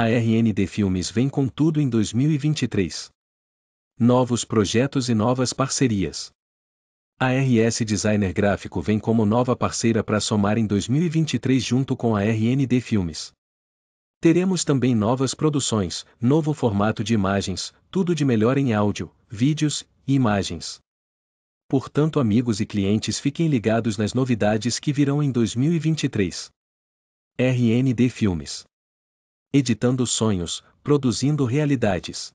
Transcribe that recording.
A RND Filmes vem com tudo em 2023. Novos projetos e novas parcerias. A RS Designer Gráfico vem como nova parceira para somar em 2023 junto com a RND Filmes. Teremos também novas produções, novo formato de imagens, tudo de melhor em áudio, vídeos e imagens. Portanto, amigos e clientes fiquem ligados nas novidades que virão em 2023. RND Filmes editando sonhos, produzindo realidades.